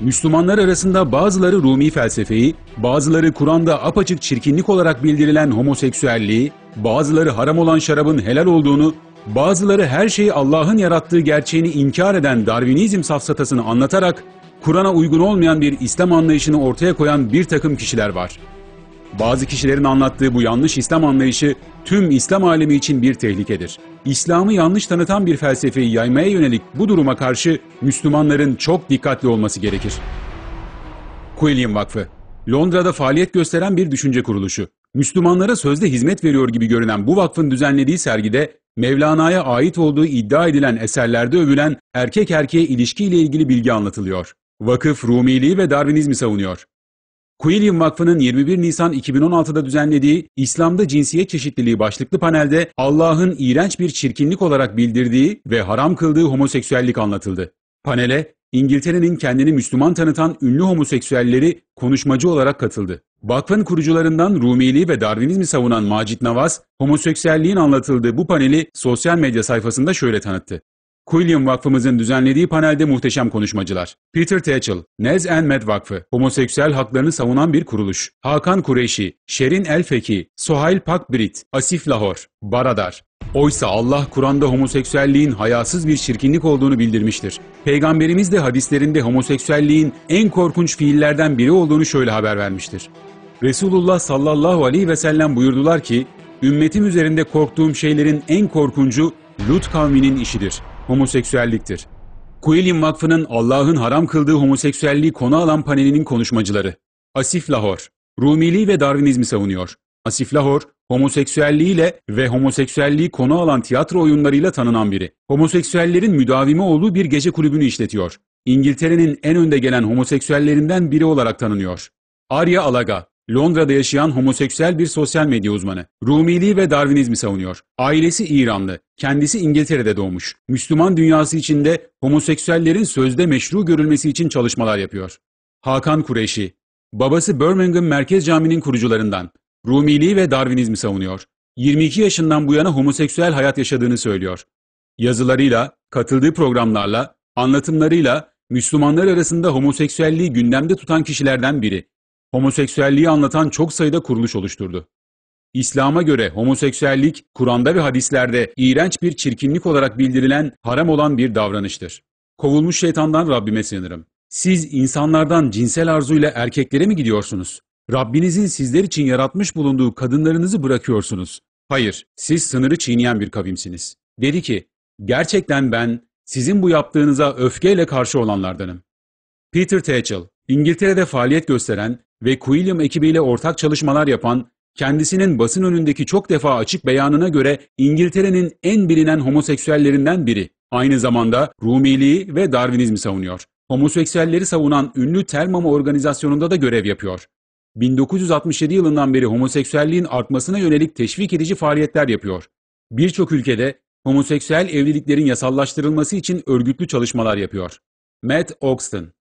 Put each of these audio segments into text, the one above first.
Müslümanlar arasında bazıları Rumi felsefeyi, bazıları Kur'an'da apaçık çirkinlik olarak bildirilen homoseksüelliği, bazıları haram olan şarabın helal olduğunu, bazıları her şeyi Allah'ın yarattığı gerçeğini inkar eden Darwinizm safsatasını anlatarak Kur'an'a uygun olmayan bir İslam anlayışını ortaya koyan bir takım kişiler var. Bazı kişilerin anlattığı bu yanlış İslam anlayışı tüm İslam alemi için bir tehlikedir. İslam'ı yanlış tanıtan bir felsefeyi yaymaya yönelik bu duruma karşı Müslümanların çok dikkatli olması gerekir. Quilliam Vakfı Londra'da faaliyet gösteren bir düşünce kuruluşu. Müslümanlara sözde hizmet veriyor gibi görünen bu vakfın düzenlediği sergide Mevlana'ya ait olduğu iddia edilen eserlerde övülen erkek erkeğe ilişkiyle ilgili bilgi anlatılıyor. Vakıf Rumiliği ve Darwinizmi savunuyor. Quilliam Vakfı'nın 21 Nisan 2016'da düzenlediği İslam'da cinsiyet çeşitliliği başlıklı panelde Allah'ın iğrenç bir çirkinlik olarak bildirdiği ve haram kıldığı homoseksüellik anlatıldı. Panele İngiltere'nin kendini Müslüman tanıtan ünlü homoseksüelleri konuşmacı olarak katıldı. Vakfın kurucularından Rumiliği ve Darwinizmi savunan Macit Navas, homoseksüelliğin anlatıldığı bu paneli sosyal medya sayfasında şöyle tanıttı. Quilliam Vakfımızın düzenlediği panelde muhteşem konuşmacılar. Peter Tatchell, Nez and Med Vakfı, homoseksüel haklarını savunan bir kuruluş. Hakan Kureyşi, Şerin Elfeki, Sohail Pakbrit, Asif Lahor, Baradar. Oysa Allah Kur'an'da homoseksüelliğin hayasız bir çirkinlik olduğunu bildirmiştir. Peygamberimiz de hadislerinde homoseksüelliğin en korkunç fiillerden biri olduğunu şöyle haber vermiştir. Resulullah sallallahu aleyhi ve sellem buyurdular ki, ümmetim üzerinde korktuğum şeylerin en korkuncu Lut kavminin işidir.'' homoseksüelliktir. Kuelin Vakfı'nın Allah'ın haram kıldığı homoseksüelliği konu alan panelinin konuşmacıları. Asif Lahor, Rumiliği ve Darwinizmi savunuyor. Asif Lahor, homoseksüelliğiyle ve homoseksüelliği konu alan tiyatro oyunlarıyla tanınan biri. Homoseksüellerin müdavimi olduğu bir gece kulübünü işletiyor. İngiltere'nin en önde gelen homoseksüellerinden biri olarak tanınıyor. Arya Alaga, Londra'da yaşayan homoseksüel bir sosyal medya uzmanı. Rumiliği ve Darwinizmi savunuyor. Ailesi İranlı, kendisi İngiltere'de doğmuş. Müslüman dünyası içinde homoseksüellerin sözde meşru görülmesi için çalışmalar yapıyor. Hakan Kureşi, babası Birmingham Merkez Camii'nin kurucularından. Rumiliği ve Darwinizmi savunuyor. 22 yaşından bu yana homoseksüel hayat yaşadığını söylüyor. Yazılarıyla, katıldığı programlarla, anlatımlarıyla Müslümanlar arasında homoseksüelliği gündemde tutan kişilerden biri homoseksüelliği anlatan çok sayıda kuruluş oluşturdu. İslam'a göre homoseksüellik, Kur'an'da ve hadislerde iğrenç bir çirkinlik olarak bildirilen, haram olan bir davranıştır. Kovulmuş şeytandan Rabbime sığınırım. Siz insanlardan cinsel arzuyla erkeklere mi gidiyorsunuz? Rabbinizin sizler için yaratmış bulunduğu kadınlarınızı bırakıyorsunuz. Hayır, siz sınırı çiğneyen bir kavimsiniz. Dedi ki, gerçekten ben sizin bu yaptığınıza öfkeyle karşı olanlardanım. Peter Tatchell, İngiltere'de faaliyet gösteren ve Quilliam ekibiyle ortak çalışmalar yapan, kendisinin basın önündeki çok defa açık beyanına göre İngiltere'nin en bilinen homoseksüellerinden biri. Aynı zamanda Rumiliği ve Darwinizmi savunuyor. Homoseksüelleri savunan ünlü Termama organizasyonunda da görev yapıyor. 1967 yılından beri homoseksüelliğin artmasına yönelik teşvik edici faaliyetler yapıyor. Birçok ülkede homoseksüel evliliklerin yasallaştırılması için örgütlü çalışmalar yapıyor. Matt Oxton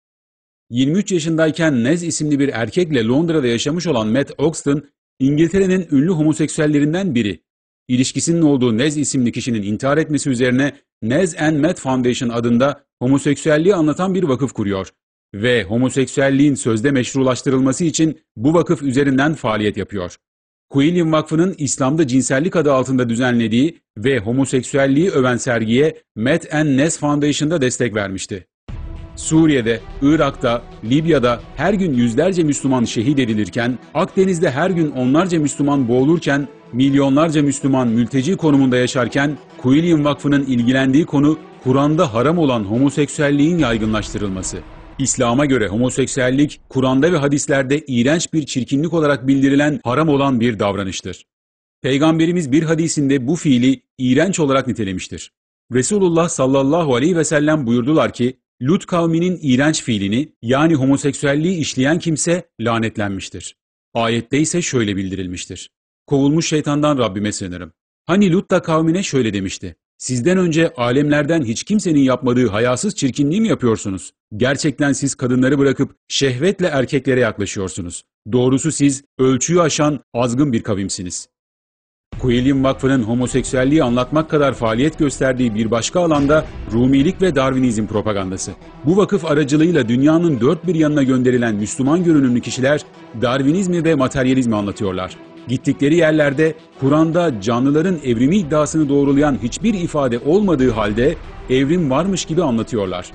23 yaşındayken Nez isimli bir erkekle Londra'da yaşamış olan Matt Oxton, İngiltere'nin ünlü homoseksüellerinden biri. İlişkisinin olduğu Nez isimli kişinin intihar etmesi üzerine Nez and Matt Foundation adında homoseksüelliği anlatan bir vakıf kuruyor ve homoseksüelliğin sözde meşrulaştırılması için bu vakıf üzerinden faaliyet yapıyor. Quillian Vakfı'nın İslam'da cinsellik adı altında düzenlediği ve homoseksüelliği öven sergiye Matt and Nez Foundation'da destek vermişti. Suriye'de, Irak'ta, Libya'da her gün yüzlerce Müslüman şehit edilirken, Akdeniz'de her gün onlarca Müslüman boğulurken, milyonlarca Müslüman mülteci konumunda yaşarken, Kuilin Vakfı'nın ilgilendiği konu Kur'an'da haram olan homoseksüelliğin yaygınlaştırılması. İslam'a göre homoseksüellik, Kur'an'da ve hadislerde iğrenç bir çirkinlik olarak bildirilen haram olan bir davranıştır. Peygamberimiz bir hadisinde bu fiili iğrenç olarak nitelemiştir. Resulullah sallallahu aleyhi ve sellem buyurdular ki, Lut kavminin iğrenç fiilini yani homoseksüelliği işleyen kimse lanetlenmiştir. Ayette ise şöyle bildirilmiştir. Kovulmuş şeytandan Rabbime sığınırım. Hani Lut da kavmine şöyle demişti. Sizden önce alemlerden hiç kimsenin yapmadığı hayasız çirkinliği mi yapıyorsunuz? Gerçekten siz kadınları bırakıp şehvetle erkeklere yaklaşıyorsunuz. Doğrusu siz ölçüyü aşan azgın bir kavimsiniz. William Vakfı'nın homoseksüelliği anlatmak kadar faaliyet gösterdiği bir başka alanda Rumilik ve Darwinizm propagandası. Bu vakıf aracılığıyla dünyanın dört bir yanına gönderilen Müslüman görünümlü kişiler Darwinizmi ve materyalizmi anlatıyorlar. Gittikleri yerlerde Kur'an'da canlıların evrimi iddiasını doğrulayan hiçbir ifade olmadığı halde evrim varmış gibi anlatıyorlar.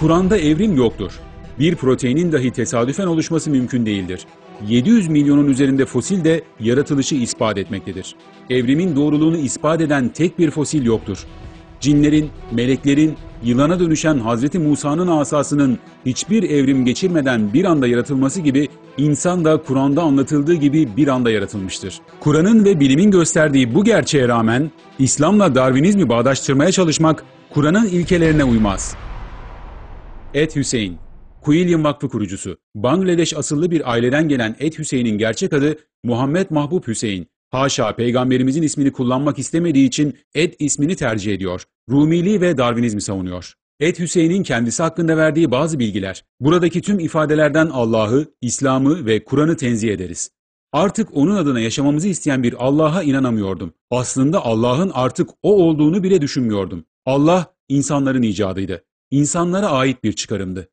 Kur'an'da evrim yoktur. Bir proteinin dahi tesadüfen oluşması mümkün değildir. 700 milyonun üzerinde fosil de yaratılışı ispat etmektedir. Evrimin doğruluğunu ispat eden tek bir fosil yoktur. Cinlerin, meleklerin, yılana dönüşen Hazreti Musa'nın asasının hiçbir evrim geçirmeden bir anda yaratılması gibi insan da Kur'an'da anlatıldığı gibi bir anda yaratılmıştır. Kur'an'ın ve bilimin gösterdiği bu gerçeğe rağmen İslam'la Darwinizmi bağdaştırmaya çalışmak Kur'an'ın ilkelerine uymaz. Et Hüseyin Kuyilin Vakfı kurucusu, Bangladeş asıllı bir aileden gelen Ed Hüseyin'in gerçek adı Muhammed Mahbub Hüseyin. Haşa peygamberimizin ismini kullanmak istemediği için Ed ismini tercih ediyor. Rumili ve Darwinizmi savunuyor. Ed Hüseyin'in kendisi hakkında verdiği bazı bilgiler. Buradaki tüm ifadelerden Allah'ı, İslam'ı ve Kur'an'ı tenzih ederiz. Artık onun adına yaşamamızı isteyen bir Allah'a inanamıyordum. Aslında Allah'ın artık o olduğunu bile düşünmüyordum. Allah insanların icadıydı. İnsanlara ait bir çıkarımdı.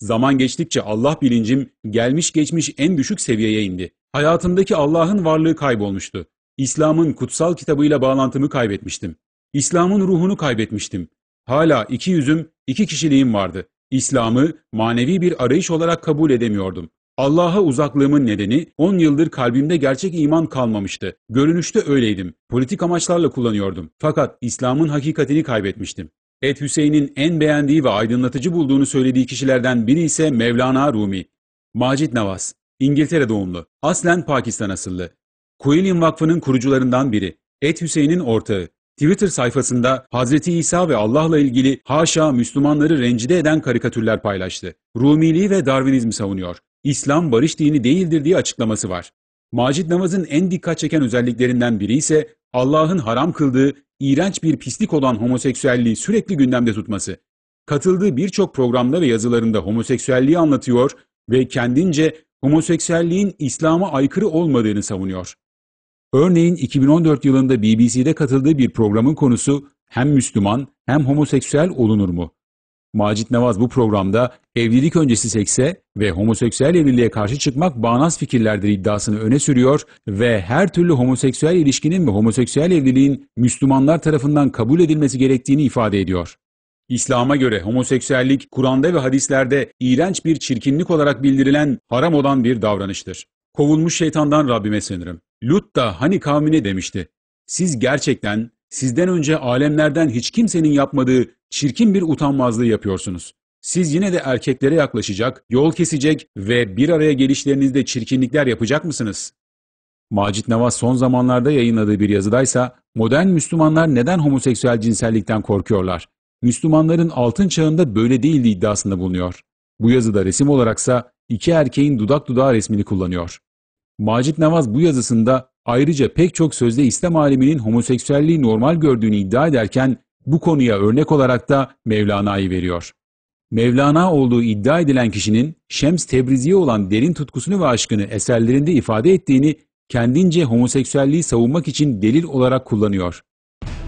Zaman geçtikçe Allah bilincim gelmiş geçmiş en düşük seviyeye indi. Hayatımdaki Allah'ın varlığı kaybolmuştu. İslam'ın kutsal kitabıyla bağlantımı kaybetmiştim. İslam'ın ruhunu kaybetmiştim. Hala iki yüzüm, iki kişiliğim vardı. İslam'ı manevi bir arayış olarak kabul edemiyordum. Allah'a uzaklığımın nedeni 10 yıldır kalbimde gerçek iman kalmamıştı. Görünüşte öyleydim. Politik amaçlarla kullanıyordum. Fakat İslam'ın hakikatini kaybetmiştim. Et Hüseyin'in en beğendiği ve aydınlatıcı bulduğunu söylediği kişilerden biri ise Mevlana Rumi. Macit Navas, İngiltere doğumlu, aslen Pakistan asıllı. Kuilin Vakfı'nın kurucularından biri, Et Hüseyin'in ortağı. Twitter sayfasında Hz. İsa ve Allah'la ilgili haşa Müslümanları rencide eden karikatürler paylaştı. Rumiliği ve Darwinizmi savunuyor. İslam barış dini değildir diye açıklaması var. Macit Namaz'ın en dikkat çeken özelliklerinden biri ise Allah'ın haram kıldığı iğrenç bir pislik olan homoseksüelliği sürekli gündemde tutması. Katıldığı birçok programda ve yazılarında homoseksüelliği anlatıyor ve kendince homoseksüelliğin İslam'a aykırı olmadığını savunuyor. Örneğin 2014 yılında BBC'de katıldığı bir programın konusu hem Müslüman hem homoseksüel olunur mu? Macit Navaz bu programda evlilik öncesi sekse ve homoseksüel evliliğe karşı çıkmak bağnaz fikirlerdir iddiasını öne sürüyor ve her türlü homoseksüel ilişkinin ve homoseksüel evliliğin Müslümanlar tarafından kabul edilmesi gerektiğini ifade ediyor. İslam'a göre homoseksüellik Kur'an'da ve hadislerde iğrenç bir çirkinlik olarak bildirilen haram olan bir davranıştır. Kovulmuş şeytandan Rabbime sığınırım. Lut da hani kavmine demişti. Siz gerçekten sizden önce alemlerden hiç kimsenin yapmadığı çirkin bir utanmazlığı yapıyorsunuz. Siz yine de erkeklere yaklaşacak, yol kesecek ve bir araya gelişlerinizde çirkinlikler yapacak mısınız? Macit Navas son zamanlarda yayınladığı bir yazıdaysa modern Müslümanlar neden homoseksüel cinsellikten korkuyorlar? Müslümanların altın çağında böyle değildi iddiasında bulunuyor. Bu yazıda resim olaraksa iki erkeğin dudak dudağı resmini kullanıyor. Macit Navaz bu yazısında ayrıca pek çok sözde İslam aliminin homoseksüelliği normal gördüğünü iddia ederken bu konuya örnek olarak da Mevlana'yı veriyor. Mevlana olduğu iddia edilen kişinin Şems Tebrizi'ye olan derin tutkusunu ve aşkını eserlerinde ifade ettiğini kendince homoseksüelliği savunmak için delil olarak kullanıyor.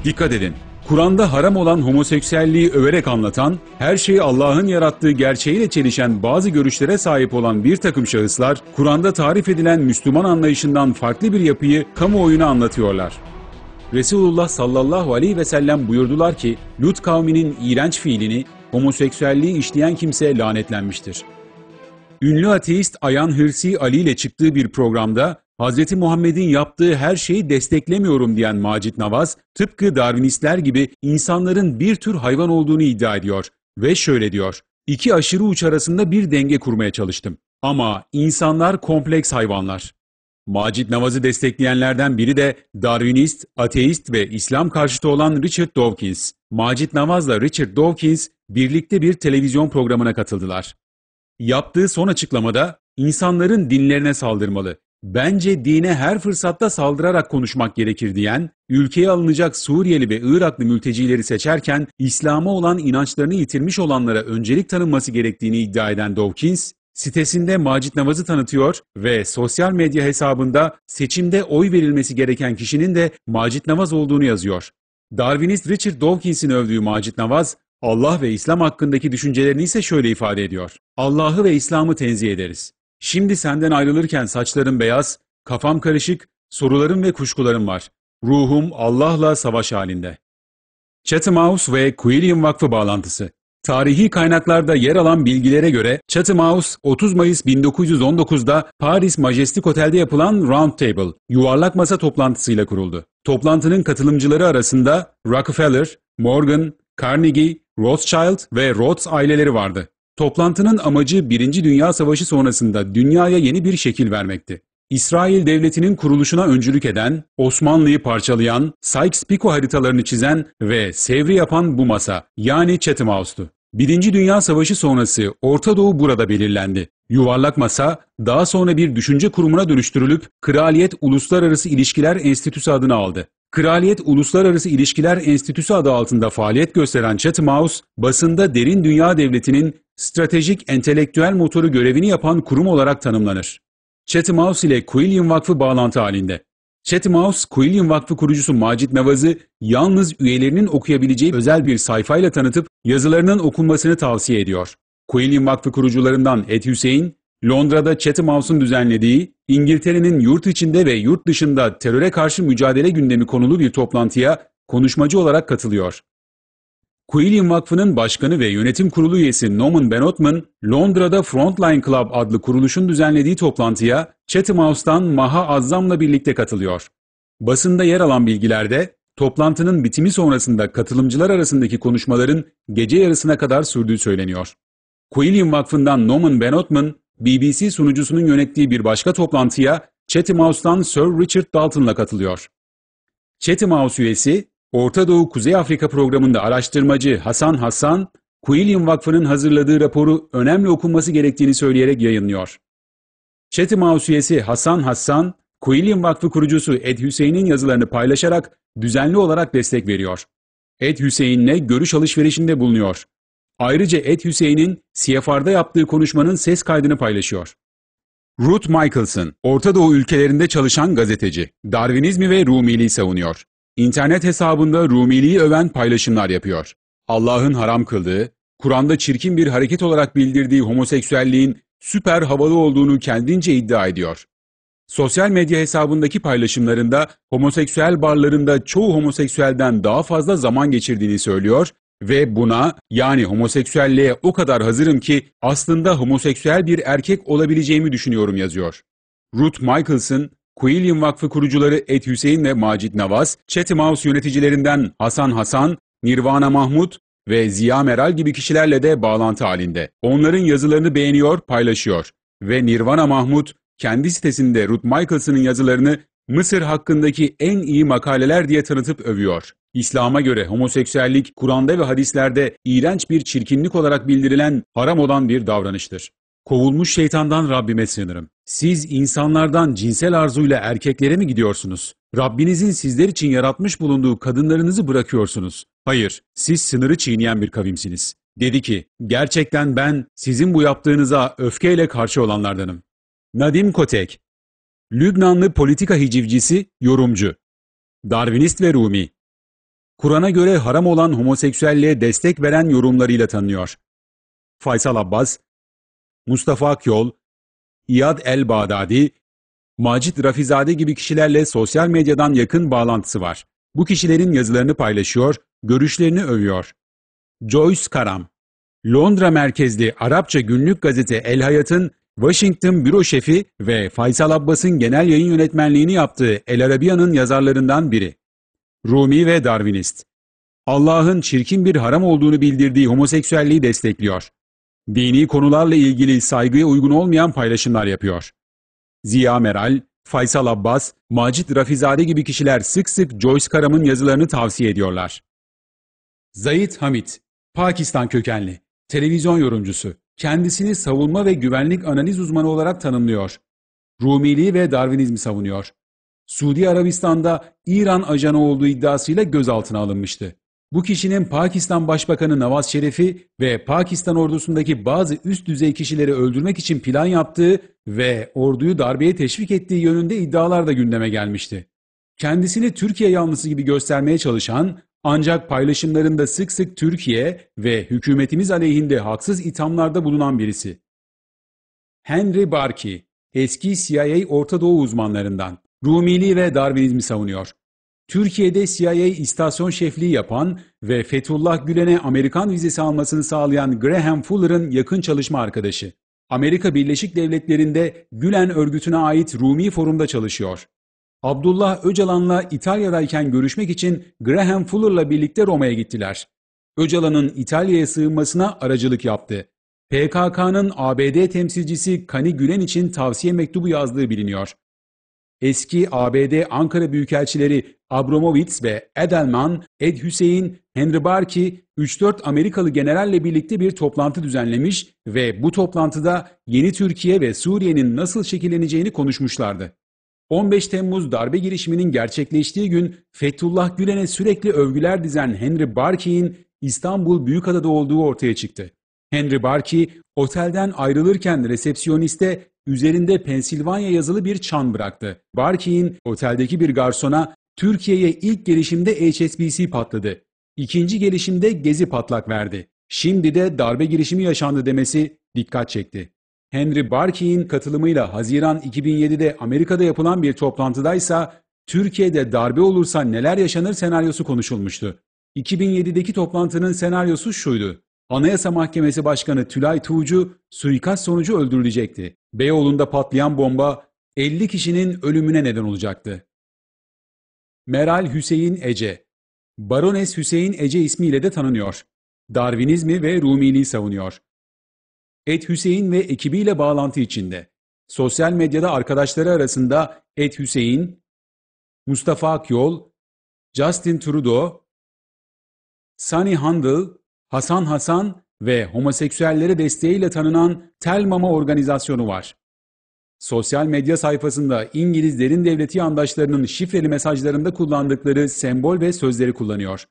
Dikkat edin, Kur'an'da haram olan homoseksüelliği överek anlatan, her şeyi Allah'ın yarattığı gerçeğiyle çelişen bazı görüşlere sahip olan bir takım şahıslar, Kur'an'da tarif edilen Müslüman anlayışından farklı bir yapıyı kamuoyuna anlatıyorlar. Resulullah sallallahu aleyhi ve sellem buyurdular ki, Lut kavminin iğrenç fiilini, homoseksüelliği işleyen kimse lanetlenmiştir. Ünlü ateist Ayan Hırsi Ali ile çıktığı bir programda, Hz. Muhammed'in yaptığı her şeyi desteklemiyorum diyen Macit Navaz, tıpkı Darwinistler gibi insanların bir tür hayvan olduğunu iddia ediyor ve şöyle diyor, İki aşırı uç arasında bir denge kurmaya çalıştım. Ama insanlar kompleks hayvanlar. Macit Navaz'ı destekleyenlerden biri de Darwinist, ateist ve İslam karşıtı olan Richard Dawkins. Macit Navaz'la Richard Dawkins birlikte bir televizyon programına katıldılar. Yaptığı son açıklamada insanların dinlerine saldırmalı, bence dine her fırsatta saldırarak konuşmak gerekir diyen, ülkeye alınacak Suriyeli ve Iraklı mültecileri seçerken İslam'a olan inançlarını yitirmiş olanlara öncelik tanınması gerektiğini iddia eden Dawkins, sitesinde Macit Navaz'ı tanıtıyor ve sosyal medya hesabında seçimde oy verilmesi gereken kişinin de Macit Navaz olduğunu yazıyor. Darwinist Richard Dawkins'in övdüğü Macit Navaz, Allah ve İslam hakkındaki düşüncelerini ise şöyle ifade ediyor. Allah'ı ve İslam'ı tenzih ederiz. Şimdi senden ayrılırken saçlarım beyaz, kafam karışık, sorularım ve kuşkularım var. Ruhum Allah'la savaş halinde. Chatham House ve Quilliam Vakfı bağlantısı Tarihi kaynaklarda yer alan bilgilere göre Chatham House 30 Mayıs 1919'da Paris Majestic Otel'de yapılan Round Table, yuvarlak masa toplantısıyla kuruldu. Toplantının katılımcıları arasında Rockefeller, Morgan, Carnegie, Rothschild ve Rhodes aileleri vardı. Toplantının amacı Birinci Dünya Savaşı sonrasında dünyaya yeni bir şekil vermekti. İsrail devletinin kuruluşuna öncülük eden, Osmanlı'yı parçalayan, Sykes-Picot haritalarını çizen ve sevri yapan bu masa yani Chatham House'tu. Birinci Dünya Savaşı sonrası Orta Doğu burada belirlendi. Yuvarlak masa daha sonra bir düşünce kurumuna dönüştürülüp Kraliyet Uluslararası İlişkiler Enstitüsü adını aldı. Kraliyet Uluslararası İlişkiler Enstitüsü adı altında faaliyet gösteren Chatham House, basında derin dünya devletinin stratejik entelektüel motoru görevini yapan kurum olarak tanımlanır. Chatham House ile Quillian Vakfı bağlantı halinde. Chatham House, Quillian Vakfı kurucusu Macit Mevaz'ı yalnız üyelerinin okuyabileceği özel bir sayfayla tanıtıp yazılarının okunmasını tavsiye ediyor. Quillian Vakfı kurucularından Ed Hüseyin, Londra'da Chatham House'un düzenlediği İngiltere'nin yurt içinde ve yurt dışında teröre karşı mücadele gündemi konulu bir toplantıya konuşmacı olarak katılıyor. Quillian Vakfı'nın başkanı ve yönetim kurulu üyesi Norman Benotman, Londra'da Frontline Club adlı kuruluşun düzenlediği toplantıya Chatham House'tan Maha Azzam'la birlikte katılıyor. Basında yer alan bilgilerde, toplantının bitimi sonrasında katılımcılar arasındaki konuşmaların gece yarısına kadar sürdüğü söyleniyor. Quillian Vakfı'ndan Norman Benotman, BBC sunucusunun yönettiği bir başka toplantıya Chatham House'tan Sir Richard Dalton'la katılıyor. Chatham House üyesi, Orta Doğu Kuzey Afrika programında araştırmacı Hasan Hasan, Quilliam Vakfı'nın hazırladığı raporu önemli okunması gerektiğini söyleyerek yayınlıyor. Chatham House üyesi Hasan Hasan, Quilliam Vakfı kurucusu Ed Hüseyin'in yazılarını paylaşarak düzenli olarak destek veriyor. Ed Hüseyin'le görüş alışverişinde bulunuyor. Ayrıca Ed Hüseyin'in CFR'da yaptığı konuşmanın ses kaydını paylaşıyor. Ruth Michelson, Orta Doğu ülkelerinde çalışan gazeteci, Darwinizmi ve Rumiliği savunuyor. İnternet hesabında Rumili'yi öven paylaşımlar yapıyor. Allah'ın haram kıldığı, Kur'an'da çirkin bir hareket olarak bildirdiği homoseksüelliğin süper havalı olduğunu kendince iddia ediyor. Sosyal medya hesabındaki paylaşımlarında homoseksüel barlarında çoğu homoseksüelden daha fazla zaman geçirdiğini söylüyor ve buna yani homoseksüelliğe o kadar hazırım ki aslında homoseksüel bir erkek olabileceğimi düşünüyorum yazıyor. Ruth Michaelson, Quilliam Vakfı kurucuları Et Hüseyin ve Macit Navas, Chatham House yöneticilerinden Hasan Hasan, Nirvana Mahmut ve Ziya Meral gibi kişilerle de bağlantı halinde. Onların yazılarını beğeniyor, paylaşıyor. Ve Nirvana Mahmut kendi sitesinde Ruth Michaels'ın yazılarını Mısır hakkındaki en iyi makaleler diye tanıtıp övüyor. İslam'a göre homoseksüellik Kur'an'da ve hadislerde iğrenç bir çirkinlik olarak bildirilen haram olan bir davranıştır. Kovulmuş şeytandan Rabbime sığınırım. Siz insanlardan cinsel arzuyla erkeklere mi gidiyorsunuz? Rabbinizin sizler için yaratmış bulunduğu kadınlarınızı bırakıyorsunuz. Hayır, siz sınırı çiğneyen bir kavimsiniz. Dedi ki, gerçekten ben sizin bu yaptığınıza öfkeyle karşı olanlardanım. Nadim Kotek, Lübnanlı politika hicivcisi, yorumcu, Darwinist ve Rumi, Kur'an'a göre haram olan homoseksüelliğe destek veren yorumlarıyla tanınıyor. Faysal Abbas, Mustafa Akyol, İyad El Bağdadi, Macit Rafizade gibi kişilerle sosyal medyadan yakın bağlantısı var. Bu kişilerin yazılarını paylaşıyor, görüşlerini övüyor. Joyce Karam, Londra merkezli Arapça günlük gazete El Hayat'ın Washington büro şefi ve Faysal Abbas'ın genel yayın yönetmenliğini yaptığı El Arabiya'nın yazarlarından biri. Rumi ve Darwinist. Allah'ın çirkin bir haram olduğunu bildirdiği homoseksüelliği destekliyor dini konularla ilgili saygıya uygun olmayan paylaşımlar yapıyor. Ziya Meral, Faysal Abbas, Macit Rafizade gibi kişiler sık sık Joyce Karam'ın yazılarını tavsiye ediyorlar. Zayit Hamit, Pakistan kökenli, televizyon yorumcusu, kendisini savunma ve güvenlik analiz uzmanı olarak tanımlıyor. Rumiliği ve Darwinizmi savunuyor. Suudi Arabistan'da İran ajanı olduğu iddiasıyla gözaltına alınmıştı. Bu kişinin Pakistan Başbakanı Nawaz Şerif'i ve Pakistan ordusundaki bazı üst düzey kişileri öldürmek için plan yaptığı ve orduyu darbeye teşvik ettiği yönünde iddialar da gündeme gelmişti. Kendisini Türkiye yanlısı gibi göstermeye çalışan ancak paylaşımlarında sık sık Türkiye ve hükümetimiz aleyhinde haksız ithamlarda bulunan birisi. Henry Barki, eski CIA Orta Doğu uzmanlarından, Rumili ve Darwinizmi savunuyor. Türkiye'de CIA istasyon şefliği yapan ve Fethullah Gülen'e Amerikan vizesi almasını sağlayan Graham Fuller'ın yakın çalışma arkadaşı. Amerika Birleşik Devletleri'nde Gülen örgütüne ait Rumi Forum'da çalışıyor. Abdullah Öcalan'la İtalya'dayken görüşmek için Graham Fuller'la birlikte Roma'ya gittiler. Öcalan'ın İtalya'ya sığınmasına aracılık yaptı. PKK'nın ABD temsilcisi Kani Gülen için tavsiye mektubu yazdığı biliniyor eski ABD Ankara Büyükelçileri Abramovitz ve Edelman, Ed Hüseyin, Henry Barki 3-4 Amerikalı generalle birlikte bir toplantı düzenlemiş ve bu toplantıda yeni Türkiye ve Suriye'nin nasıl şekilleneceğini konuşmuşlardı. 15 Temmuz darbe girişiminin gerçekleştiği gün Fethullah Gülen'e sürekli övgüler dizen Henry Barki'nin İstanbul Büyükada'da olduğu ortaya çıktı. Henry Barki otelden ayrılırken resepsiyoniste üzerinde Pensilvanya yazılı bir çan bıraktı. Barkey'in oteldeki bir garsona Türkiye'ye ilk gelişimde HSBC patladı. İkinci gelişimde Gezi patlak verdi. Şimdi de darbe girişimi yaşandı demesi dikkat çekti. Henry Barkey'in katılımıyla Haziran 2007'de Amerika'da yapılan bir toplantıdaysa Türkiye'de darbe olursa neler yaşanır senaryosu konuşulmuştu. 2007'deki toplantının senaryosu şuydu. Anayasa Mahkemesi Başkanı Tülay Tuğcu suikast sonucu öldürülecekti. Beyoğlu'nda patlayan bomba 50 kişinin ölümüne neden olacaktı. Meral Hüseyin Ece Barones Hüseyin Ece ismiyle de tanınıyor. Darwinizmi ve Rumiliği savunuyor. Ed Hüseyin ve ekibiyle bağlantı içinde. Sosyal medyada arkadaşları arasında Ed Hüseyin, Mustafa Akyol, Justin Trudeau, Sunny Handel, Hasan Hasan ve homoseksüellere desteğiyle tanınan Tel Mama organizasyonu var. Sosyal medya sayfasında İngiliz derin devleti yandaşlarının şifreli mesajlarında kullandıkları sembol ve sözleri kullanıyor.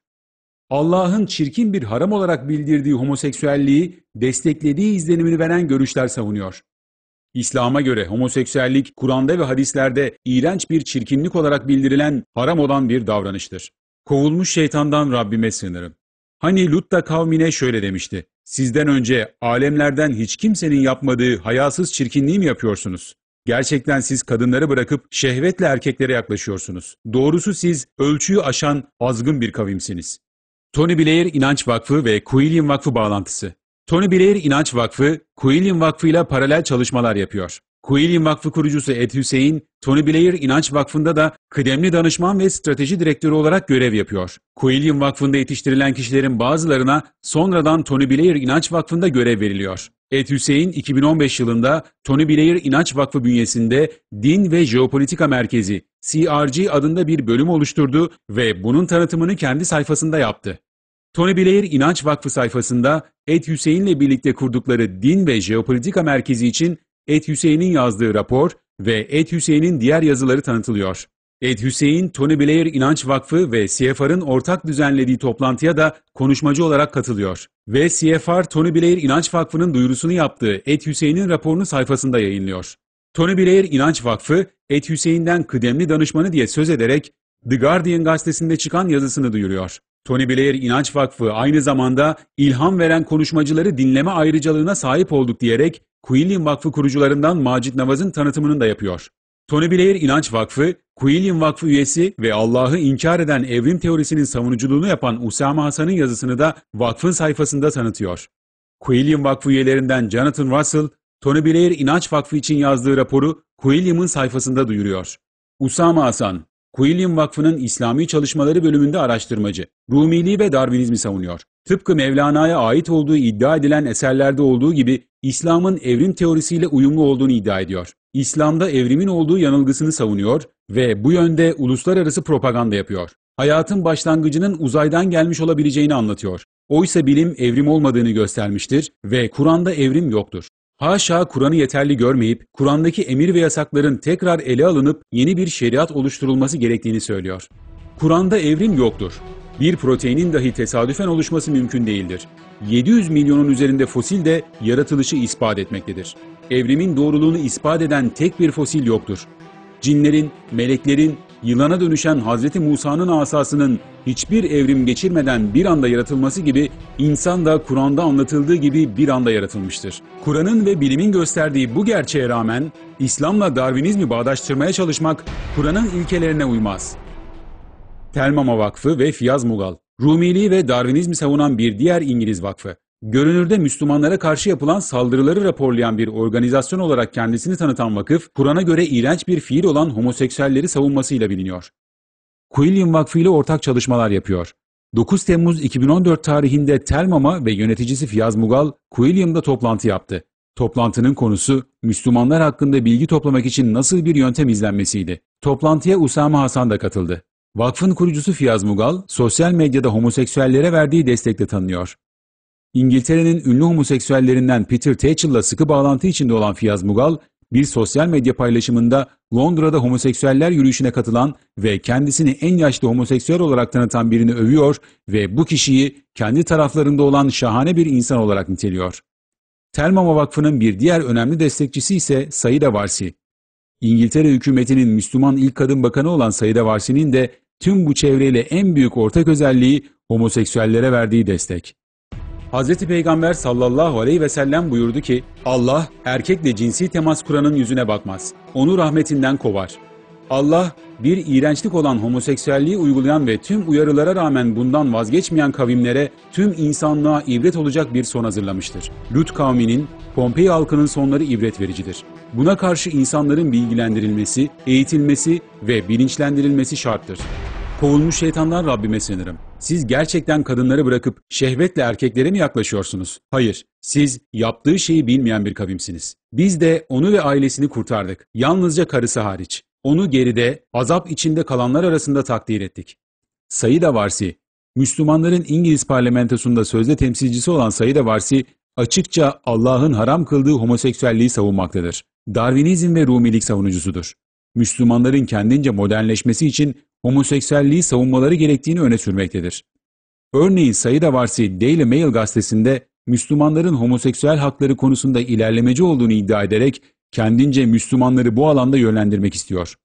Allah'ın çirkin bir haram olarak bildirdiği homoseksüelliği desteklediği izlenimini veren görüşler savunuyor. İslam'a göre homoseksüellik Kur'an'da ve hadislerde iğrenç bir çirkinlik olarak bildirilen haram olan bir davranıştır. Kovulmuş şeytandan Rabbime sığınırım. Hani Lut da kavmine şöyle demişti. Sizden önce alemlerden hiç kimsenin yapmadığı hayasız çirkinliği mi yapıyorsunuz? Gerçekten siz kadınları bırakıp şehvetle erkeklere yaklaşıyorsunuz. Doğrusu siz ölçüyü aşan azgın bir kavimsiniz. Tony Blair İnanç Vakfı ve Kuilin Vakfı bağlantısı. Tony Blair İnanç Vakfı, Kuilin Vakfı ile paralel çalışmalar yapıyor. Kuilim Vakfı kurucusu Ed Hüseyin, Tony Blair İnanç Vakfı'nda da kıdemli danışman ve strateji direktörü olarak görev yapıyor. Kuilim Vakfı'nda yetiştirilen kişilerin bazılarına sonradan Tony Blair İnanç Vakfı'nda görev veriliyor. Ed Hüseyin 2015 yılında Tony Blair İnanç Vakfı bünyesinde Din ve Jeopolitika Merkezi CRG adında bir bölüm oluşturdu ve bunun tanıtımını kendi sayfasında yaptı. Tony Blair İnanç Vakfı sayfasında Ed Hüseyin'le birlikte kurdukları Din ve Jeopolitika Merkezi için Ed Hüseyin'in yazdığı rapor ve Ed Hüseyin'in diğer yazıları tanıtılıyor. Ed Hüseyin, Tony Blair İnanç Vakfı ve CFR'ın ortak düzenlediği toplantıya da konuşmacı olarak katılıyor. Ve CFR, Tony Blair İnanç Vakfı'nın duyurusunu yaptığı Ed Hüseyin'in raporunu sayfasında yayınlıyor. Tony Blair İnanç Vakfı, Ed Hüseyin'den kıdemli danışmanı diye söz ederek The Guardian gazetesinde çıkan yazısını duyuruyor. Tony Blair İnanç Vakfı aynı zamanda ilham veren konuşmacıları dinleme ayrıcalığına sahip olduk diyerek Quillian Vakfı kurucularından Macit Navaz'ın tanıtımını da yapıyor. Tony Blair İnanç Vakfı, Quillian Vakfı üyesi ve Allah'ı inkar eden evrim teorisinin savunuculuğunu yapan Usama Hasan'ın yazısını da vakfın sayfasında tanıtıyor. Quillian Vakfı üyelerinden Jonathan Russell, Tony Blair İnanç Vakfı için yazdığı raporu Quilliam'ın sayfasında duyuruyor. Usama Hasan, Quilliam Vakfı'nın İslami Çalışmaları bölümünde araştırmacı, Rumiliği ve Darwinizmi savunuyor. Tıpkı Mevlana'ya ait olduğu iddia edilen eserlerde olduğu gibi İslam'ın evrim teorisiyle uyumlu olduğunu iddia ediyor. İslam'da evrimin olduğu yanılgısını savunuyor ve bu yönde uluslararası propaganda yapıyor. Hayatın başlangıcının uzaydan gelmiş olabileceğini anlatıyor. Oysa bilim evrim olmadığını göstermiştir ve Kur'an'da evrim yoktur. Haşa Kur'an'ı yeterli görmeyip, Kur'an'daki emir ve yasakların tekrar ele alınıp yeni bir şeriat oluşturulması gerektiğini söylüyor. Kur'an'da evrim yoktur bir proteinin dahi tesadüfen oluşması mümkün değildir. 700 milyonun üzerinde fosil de yaratılışı ispat etmektedir. Evrimin doğruluğunu ispat eden tek bir fosil yoktur. Cinlerin, meleklerin, yılana dönüşen Hz. Musa'nın asasının hiçbir evrim geçirmeden bir anda yaratılması gibi insan da Kur'an'da anlatıldığı gibi bir anda yaratılmıştır. Kur'an'ın ve bilimin gösterdiği bu gerçeğe rağmen İslam'la Darwinizmi bağdaştırmaya çalışmak Kur'an'ın ilkelerine uymaz. Telmama Vakfı ve Fiyaz Mughal, Rumiliği ve Darwinizmi savunan bir diğer İngiliz vakfı, görünürde Müslümanlara karşı yapılan saldırıları raporlayan bir organizasyon olarak kendisini tanıtan vakıf, Kur'an'a göre iğrenç bir fiil olan homoseksüelleri savunmasıyla biliniyor. Quilliam Vakfı ile ortak çalışmalar yapıyor. 9 Temmuz 2014 tarihinde Telmama ve yöneticisi Fiyaz Mugal, Quilliam'da toplantı yaptı. Toplantının konusu, Müslümanlar hakkında bilgi toplamak için nasıl bir yöntem izlenmesiydi. Toplantıya Usama Hasan da katıldı. Vakfın kurucusu Fiyaz Mugal, sosyal medyada homoseksüellere verdiği destekle tanınıyor. İngiltere'nin ünlü homoseksüellerinden Peter Tatchel'la sıkı bağlantı içinde olan Fiyaz Mugal, bir sosyal medya paylaşımında Londra'da homoseksüeller yürüyüşüne katılan ve kendisini en yaşlı homoseksüel olarak tanıtan birini övüyor ve bu kişiyi kendi taraflarında olan şahane bir insan olarak niteliyor. Telmama Vakfı'nın bir diğer önemli destekçisi ise Saida Varsi. İngiltere hükümetinin Müslüman ilk kadın bakanı olan Saida Varsi'nin de tüm bu çevreyle en büyük ortak özelliği homoseksüellere verdiği destek. Hz. Peygamber sallallahu aleyhi ve sellem buyurdu ki, Allah erkekle cinsi temas kuranın yüzüne bakmaz, onu rahmetinden kovar. Allah, bir iğrençlik olan homoseksüelliği uygulayan ve tüm uyarılara rağmen bundan vazgeçmeyen kavimlere, tüm insanlığa ibret olacak bir son hazırlamıştır. Lut kavminin Pompei halkının sonları ibret vericidir. Buna karşı insanların bilgilendirilmesi, eğitilmesi ve bilinçlendirilmesi şarttır. Kovulmuş şeytandan Rabbime sığınırım. Siz gerçekten kadınları bırakıp şehvetle erkeklere mi yaklaşıyorsunuz? Hayır, siz yaptığı şeyi bilmeyen bir kavimsiniz. Biz de onu ve ailesini kurtardık. Yalnızca karısı hariç. Onu geride, azap içinde kalanlar arasında takdir ettik. Sayıda Varsi, Müslümanların İngiliz parlamentosunda sözde temsilcisi olan Sayıda Varsi, açıkça Allah'ın haram kıldığı homoseksüelliği savunmaktadır. Darwinizm ve Rumilik savunucusudur. Müslümanların kendince modernleşmesi için homoseksüelliği savunmaları gerektiğini öne sürmektedir. Örneğin Saida Varsi Daily Mail gazetesinde Müslümanların homoseksüel hakları konusunda ilerlemeci olduğunu iddia ederek kendince Müslümanları bu alanda yönlendirmek istiyor.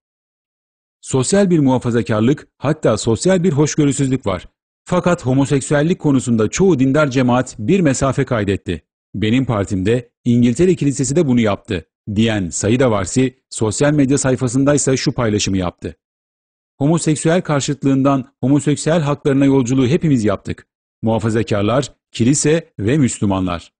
Sosyal bir muhafazakarlık hatta sosyal bir hoşgörüsüzlük var. Fakat homoseksüellik konusunda çoğu dindar cemaat bir mesafe kaydetti. Benim partimde İngiltere Kilisesi de bunu yaptı diyen Said Avarsi sosyal medya sayfasındaysa şu paylaşımı yaptı. Homoseksüel karşıtlığından homoseksüel haklarına yolculuğu hepimiz yaptık. Muhafazakarlar, kilise ve Müslümanlar.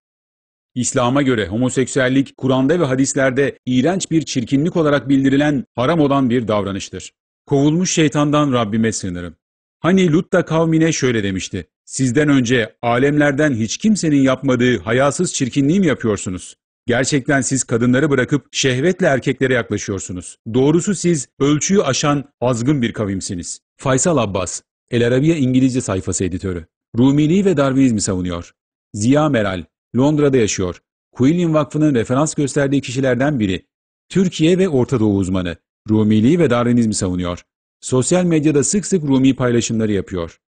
İslam'a göre homoseksüellik Kur'an'da ve hadislerde iğrenç bir çirkinlik olarak bildirilen haram olan bir davranıştır. Kovulmuş şeytandan Rabbime sığınırım. Hani Lutta kavmine şöyle demişti. Sizden önce alemlerden hiç kimsenin yapmadığı hayasız çirkinliği mi yapıyorsunuz? Gerçekten siz kadınları bırakıp şehvetle erkeklere yaklaşıyorsunuz. Doğrusu siz ölçüyü aşan azgın bir kavimsiniz. Faysal Abbas, El Arabiya İngilizce sayfası editörü. Rumiliği ve Darwinizmi savunuyor. Ziya Meral, Londra'da yaşıyor. Quillian Vakfı'nın referans gösterdiği kişilerden biri. Türkiye ve Orta Doğu uzmanı. Rumiliği ve Darwinizmi savunuyor. Sosyal medyada sık sık Rumi paylaşımları yapıyor.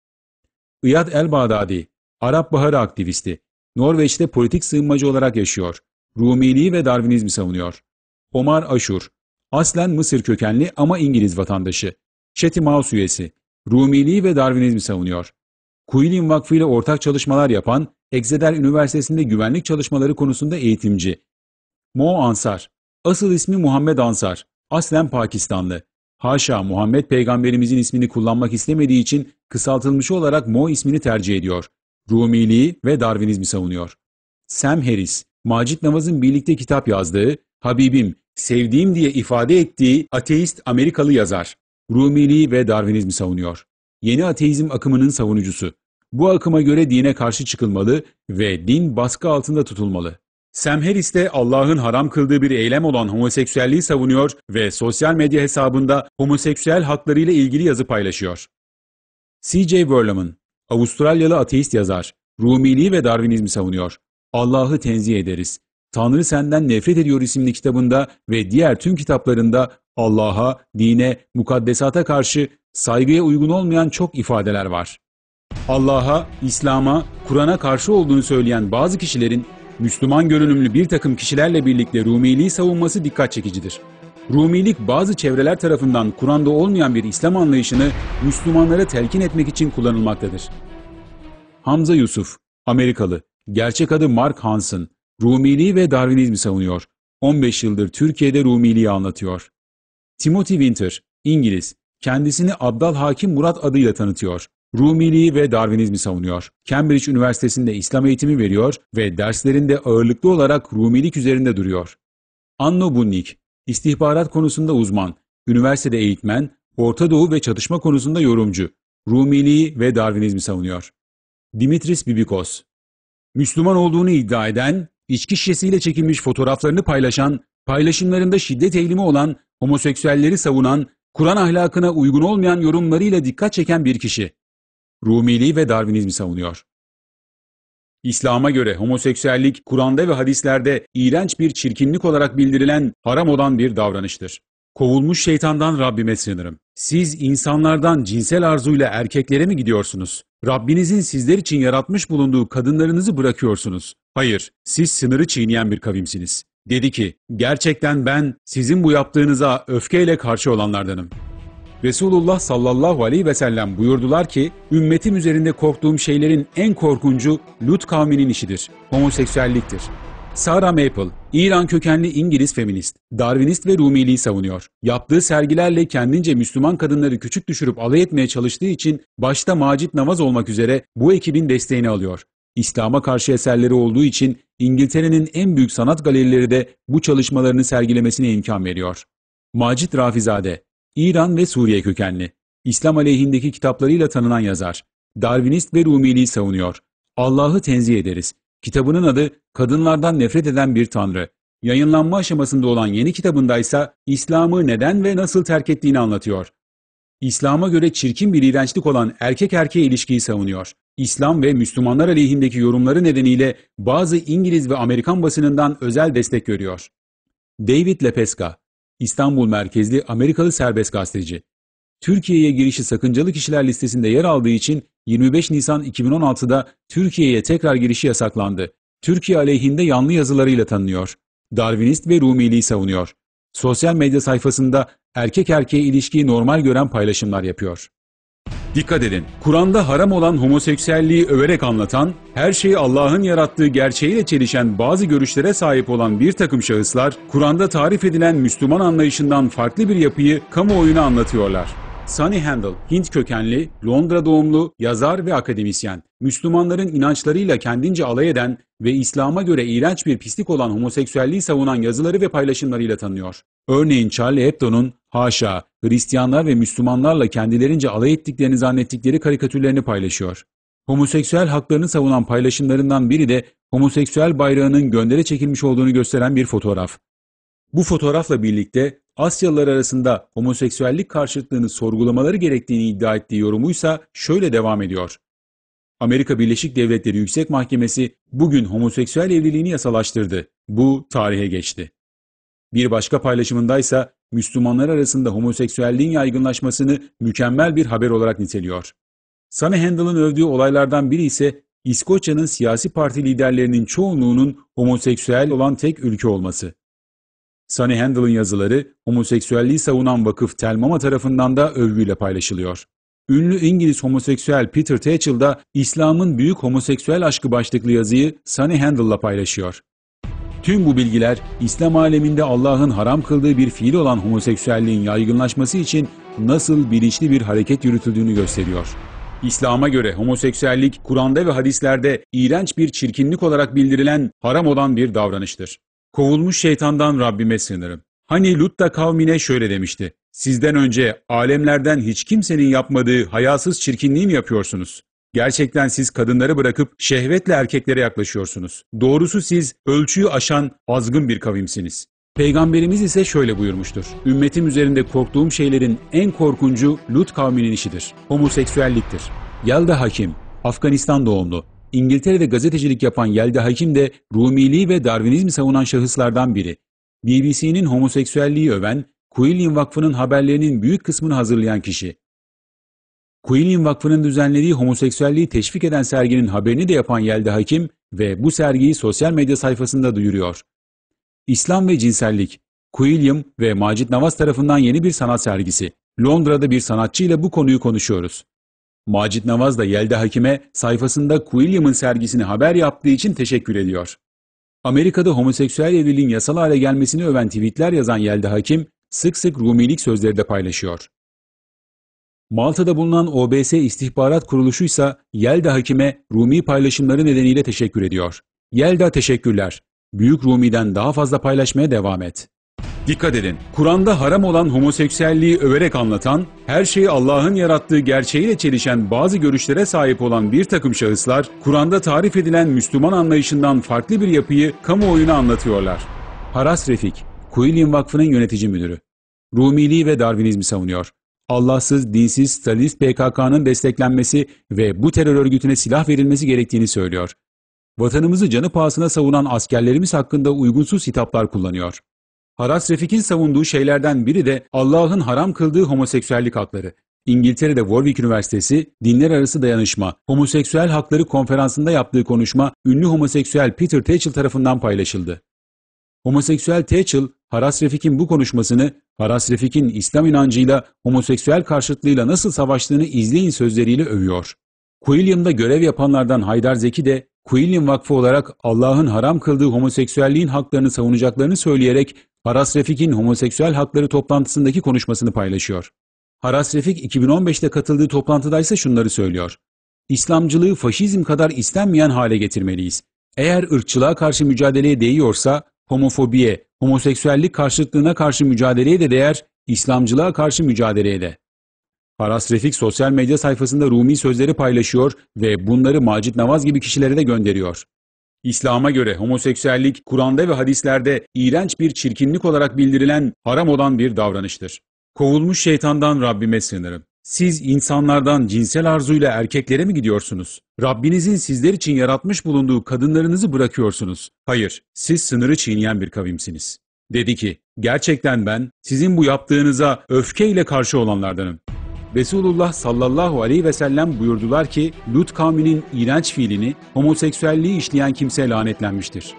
Iyad el-Bağdadi, Arap Baharı aktivisti, Norveç'te politik sığınmacı olarak yaşıyor. Rumiliği ve Darwinizmi savunuyor. Omar Aşur, aslen Mısır kökenli ama İngiliz vatandaşı. Chatty Mouse üyesi, Rumiliği ve Darwinizmi savunuyor. Kuilin Vakfı ile ortak çalışmalar yapan, Exeter Üniversitesi'nde güvenlik çalışmaları konusunda eğitimci. Mo Ansar, asıl ismi Muhammed Ansar, aslen Pakistanlı. Haşa Muhammed peygamberimizin ismini kullanmak istemediği için kısaltılmış olarak Mo ismini tercih ediyor. Rumiliği ve Darwinizmi savunuyor. Sam Harris, Macit Namaz'ın birlikte kitap yazdığı, Habibim, sevdiğim diye ifade ettiği ateist Amerikalı yazar. Rumiliği ve Darwinizmi savunuyor. Yeni ateizm akımının savunucusu. Bu akıma göre dine karşı çıkılmalı ve din baskı altında tutulmalı. Sam Harris de Allah'ın haram kıldığı bir eylem olan homoseksüelliği savunuyor ve sosyal medya hesabında homoseksüel hakları ile ilgili yazı paylaşıyor. C.J. Werleman, Avustralyalı ateist yazar, Rumiliği ve Darwinizmi savunuyor. Allah'ı tenzih ederiz. Tanrı Senden Nefret Ediyor isimli kitabında ve diğer tüm kitaplarında Allah'a, dine, mukaddesata karşı saygıya uygun olmayan çok ifadeler var. Allah'a, İslam'a, Kur'an'a karşı olduğunu söyleyen bazı kişilerin Müslüman görünümlü bir takım kişilerle birlikte Rumiliği savunması dikkat çekicidir. Rumilik bazı çevreler tarafından Kur'an'da olmayan bir İslam anlayışını Müslümanlara telkin etmek için kullanılmaktadır. Hamza Yusuf, Amerikalı, gerçek adı Mark Hansen, Rumiliği ve Darwinizmi savunuyor. 15 yıldır Türkiye'de Rumiliği anlatıyor. Timothy Winter, İngiliz, kendisini Abdal Hakim Murat adıyla tanıtıyor. Rumiliği ve Darwinizmi savunuyor. Cambridge Üniversitesi'nde İslam eğitimi veriyor ve derslerinde ağırlıklı olarak Rumilik üzerinde duruyor. Anno Bunnik, istihbarat konusunda uzman, üniversitede eğitmen, Orta Doğu ve çatışma konusunda yorumcu, Rumiliği ve Darwinizmi savunuyor. Dimitris Bibikos, Müslüman olduğunu iddia eden, içki şişesiyle çekilmiş fotoğraflarını paylaşan, paylaşımlarında şiddet eğilimi olan, homoseksüelleri savunan, Kur'an ahlakına uygun olmayan yorumlarıyla dikkat çeken bir kişi. Rumiliği ve Darwinizmi savunuyor. İslam'a göre homoseksüellik Kur'an'da ve hadislerde iğrenç bir çirkinlik olarak bildirilen haram olan bir davranıştır. Kovulmuş şeytandan Rabbime sığınırım. Siz insanlardan cinsel arzuyla erkeklere mi gidiyorsunuz? Rabbinizin sizler için yaratmış bulunduğu kadınlarınızı bırakıyorsunuz. Hayır, siz sınırı çiğneyen bir kavimsiniz. Dedi ki, gerçekten ben sizin bu yaptığınıza öfkeyle karşı olanlardanım.'' Resulullah sallallahu aleyhi ve sellem buyurdular ki, ümmetim üzerinde korktuğum şeylerin en korkuncu Lut kavminin işidir, homoseksüelliktir. Sarah Maple, İran kökenli İngiliz feminist, Darwinist ve Rumiliği savunuyor. Yaptığı sergilerle kendince Müslüman kadınları küçük düşürüp alay etmeye çalıştığı için başta Macit namaz olmak üzere bu ekibin desteğini alıyor. İslam'a karşı eserleri olduğu için İngiltere'nin en büyük sanat galerileri de bu çalışmalarını sergilemesine imkan veriyor. Macit Rafizade, İran ve Suriye kökenli. İslam aleyhindeki kitaplarıyla tanınan yazar. Darwinist ve Rumiliği savunuyor. Allah'ı tenzih ederiz. Kitabının adı Kadınlardan Nefret Eden Bir Tanrı. Yayınlanma aşamasında olan yeni kitabındaysa İslam'ı neden ve nasıl terk ettiğini anlatıyor. İslam'a göre çirkin bir iğrençlik olan erkek erkeğe ilişkiyi savunuyor. İslam ve Müslümanlar aleyhindeki yorumları nedeniyle bazı İngiliz ve Amerikan basınından özel destek görüyor. David Lepeska İstanbul merkezli Amerikalı serbest gazeteci. Türkiye'ye girişi sakıncalı kişiler listesinde yer aldığı için 25 Nisan 2016'da Türkiye'ye tekrar girişi yasaklandı. Türkiye aleyhinde yanlı yazılarıyla tanınıyor. Darwinist ve Rumiliği savunuyor. Sosyal medya sayfasında erkek erkeğe ilişkiyi normal gören paylaşımlar yapıyor. Dikkat edin, Kur'an'da haram olan homoseksüelliği överek anlatan, her şeyi Allah'ın yarattığı gerçeğiyle çelişen bazı görüşlere sahip olan bir takım şahıslar, Kur'an'da tarif edilen Müslüman anlayışından farklı bir yapıyı kamuoyuna anlatıyorlar. Sunny Handel, Hint kökenli, Londra doğumlu, yazar ve akademisyen. Müslümanların inançlarıyla kendince alay eden ve İslam'a göre iğrenç bir pislik olan homoseksüelliği savunan yazıları ve paylaşımlarıyla tanıyor. Örneğin Charlie Hebdo'nun haşa Hristiyanlar ve Müslümanlarla kendilerince alay ettiklerini zannettikleri karikatürlerini paylaşıyor. Homoseksüel haklarını savunan paylaşımlarından biri de homoseksüel bayrağının göndere çekilmiş olduğunu gösteren bir fotoğraf. Bu fotoğrafla birlikte Asyalılar arasında homoseksüellik karşıtlığını sorgulamaları gerektiğini iddia ettiği yorumuysa şöyle devam ediyor. Amerika Birleşik Devletleri Yüksek Mahkemesi bugün homoseksüel evliliğini yasalaştırdı. Bu tarihe geçti. Bir başka paylaşımındaysa Müslümanlar arasında homoseksüelliğin yaygınlaşmasını mükemmel bir haber olarak niteliyor. Sunny Handel'ın övdüğü olaylardan biri ise İskoçya'nın siyasi parti liderlerinin çoğunluğunun homoseksüel olan tek ülke olması. Sunny Handel'ın yazıları homoseksüelliği savunan vakıf Telmama tarafından da övgüyle paylaşılıyor. Ünlü İngiliz homoseksüel Peter Tatchell da İslam'ın büyük homoseksüel aşkı başlıklı yazıyı Sunny Handel'la paylaşıyor. Tüm bu bilgiler İslam aleminde Allah'ın haram kıldığı bir fiil olan homoseksüelliğin yaygınlaşması için nasıl bilinçli bir hareket yürütüldüğünü gösteriyor. İslam'a göre homoseksüellik Kur'an'da ve hadislerde iğrenç bir çirkinlik olarak bildirilen haram olan bir davranıştır. Kovulmuş şeytandan Rabbime sığınırım. Hani Lut da kavmine şöyle demişti. Sizden önce alemlerden hiç kimsenin yapmadığı hayasız çirkinliği mi yapıyorsunuz? Gerçekten siz kadınları bırakıp şehvetle erkeklere yaklaşıyorsunuz. Doğrusu siz ölçüyü aşan azgın bir kavimsiniz. Peygamberimiz ise şöyle buyurmuştur. Ümmetim üzerinde korktuğum şeylerin en korkuncu Lut kavminin işidir. Homoseksüelliktir. Yelda Hakim, Afganistan doğumlu, İngiltere'de gazetecilik yapan Yelda Hakim de Rumiliği ve Darwinizmi savunan şahıslardan biri. BBC'nin homoseksüelliği öven, Quillian Vakfı'nın haberlerinin büyük kısmını hazırlayan kişi. Quillian Vakfı'nın düzenlediği homoseksüelliği teşvik eden serginin haberini de yapan Yelda Hakim ve bu sergiyi sosyal medya sayfasında duyuruyor. İslam ve Cinsellik, Quilliam ve Macit Navas tarafından yeni bir sanat sergisi. Londra'da bir sanatçıyla bu konuyu konuşuyoruz. Macit Navaz da Yelda Hakim'e sayfasında Quilliam'ın sergisini haber yaptığı için teşekkür ediyor. Amerika'da homoseksüel evliliğin yasal hale gelmesini öven tweetler yazan Yelda Hakim, sık sık Rumilik sözleri de paylaşıyor. Malta'da bulunan OBS istihbarat ise Yelda Hakim'e Rumi paylaşımları nedeniyle teşekkür ediyor. Yelda teşekkürler. Büyük Rumi'den daha fazla paylaşmaya devam et. Dikkat edin, Kur'an'da haram olan homoseksüelliği överek anlatan, her şeyi Allah'ın yarattığı gerçeğiyle çelişen bazı görüşlere sahip olan bir takım şahıslar, Kur'an'da tarif edilen Müslüman anlayışından farklı bir yapıyı kamuoyuna anlatıyorlar. Haras Refik, Kuilin Vakfı'nın yönetici müdürü. Rumiliği ve Darwinizmi savunuyor. Allahsız, dinsiz, Stalinist PKK'nın desteklenmesi ve bu terör örgütüne silah verilmesi gerektiğini söylüyor. Vatanımızı canı pahasına savunan askerlerimiz hakkında uygunsuz hitaplar kullanıyor. Haras Refik'in savunduğu şeylerden biri de Allah'ın haram kıldığı homoseksüellik hakları. İngiltere'de Warwick Üniversitesi Dinler Arası Dayanışma Homoseksüel Hakları Konferansı'nda yaptığı konuşma ünlü homoseksüel Peter Tatchell tarafından paylaşıldı. Homoseksüel Tatchell, Haras Refik'in bu konuşmasını Haras Refik'in İslam inancıyla homoseksüel karşıtlığıyla nasıl savaştığını izleyin sözleriyle övüyor. Quilliam'da görev yapanlardan Haydar Zeki de Quilliam Vakfı olarak Allah'ın haram kıldığı homoseksüelliğin haklarını savunacaklarını söyleyerek Haras Refik'in homoseksüel hakları toplantısındaki konuşmasını paylaşıyor. Haras Refik 2015'te katıldığı toplantıda ise şunları söylüyor. İslamcılığı faşizm kadar istenmeyen hale getirmeliyiz. Eğer ırkçılığa karşı mücadeleye değiyorsa homofobiye, homoseksüellik karşıtlığına karşı mücadeleye de değer, İslamcılığa karşı mücadeleye de. Haras Refik sosyal medya sayfasında Rumi sözleri paylaşıyor ve bunları Macit Navaz gibi kişilere de gönderiyor. İslam'a göre homoseksüellik Kur'an'da ve hadislerde iğrenç bir çirkinlik olarak bildirilen haram olan bir davranıştır. Kovulmuş şeytandan Rabbime sığınırım. Siz insanlardan cinsel arzuyla erkeklere mi gidiyorsunuz? Rabbinizin sizler için yaratmış bulunduğu kadınlarınızı bırakıyorsunuz. Hayır, siz sınırı çiğneyen bir kavimsiniz. Dedi ki, gerçekten ben sizin bu yaptığınıza öfkeyle karşı olanlardanım. Resulullah sallallahu aleyhi ve sellem buyurdular ki Lut kavminin iğrenç fiilini homoseksüelliği işleyen kimse lanetlenmiştir.